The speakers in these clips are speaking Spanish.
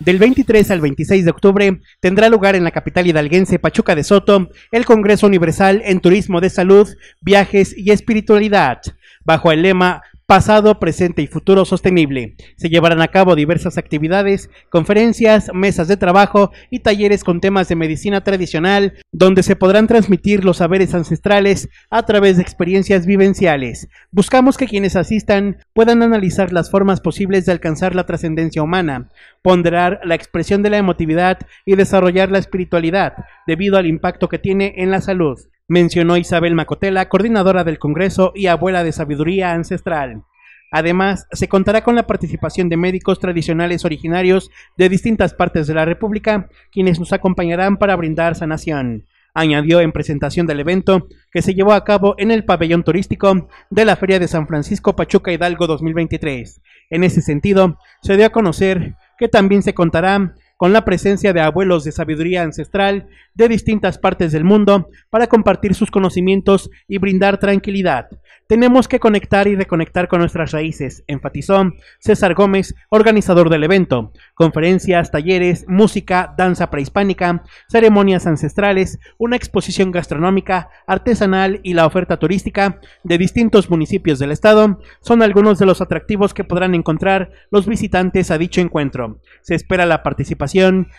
Del 23 al 26 de octubre tendrá lugar en la capital hidalguense Pachuca de Soto el Congreso Universal en Turismo de Salud, Viajes y Espiritualidad, bajo el lema pasado, presente y futuro sostenible. Se llevarán a cabo diversas actividades, conferencias, mesas de trabajo y talleres con temas de medicina tradicional, donde se podrán transmitir los saberes ancestrales a través de experiencias vivenciales. Buscamos que quienes asistan puedan analizar las formas posibles de alcanzar la trascendencia humana, ponderar la expresión de la emotividad y desarrollar la espiritualidad, debido al impacto que tiene en la salud mencionó Isabel Macotela, coordinadora del Congreso y abuela de sabiduría ancestral. Además, se contará con la participación de médicos tradicionales originarios de distintas partes de la República, quienes nos acompañarán para brindar sanación. Añadió en presentación del evento que se llevó a cabo en el pabellón turístico de la Feria de San Francisco Pachuca Hidalgo 2023. En ese sentido, se dio a conocer que también se contará con la presencia de abuelos de sabiduría ancestral de distintas partes del mundo para compartir sus conocimientos y brindar tranquilidad. Tenemos que conectar y reconectar con nuestras raíces, enfatizó César Gómez, organizador del evento. Conferencias, talleres, música, danza prehispánica, ceremonias ancestrales, una exposición gastronómica, artesanal y la oferta turística de distintos municipios del estado son algunos de los atractivos que podrán encontrar los visitantes a dicho encuentro. Se espera la participación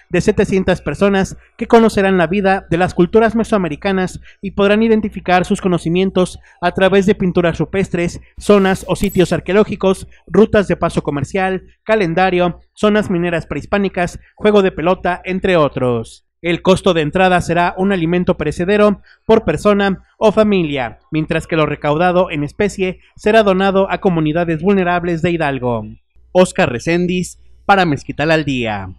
de 700 personas que conocerán la vida de las culturas mesoamericanas y podrán identificar sus conocimientos a través de pinturas rupestres, zonas o sitios arqueológicos, rutas de paso comercial, calendario, zonas mineras prehispánicas, juego de pelota, entre otros. El costo de entrada será un alimento perecedero por persona o familia, mientras que lo recaudado en especie será donado a comunidades vulnerables de Hidalgo. Oscar Recendis, para Mezquital al Día.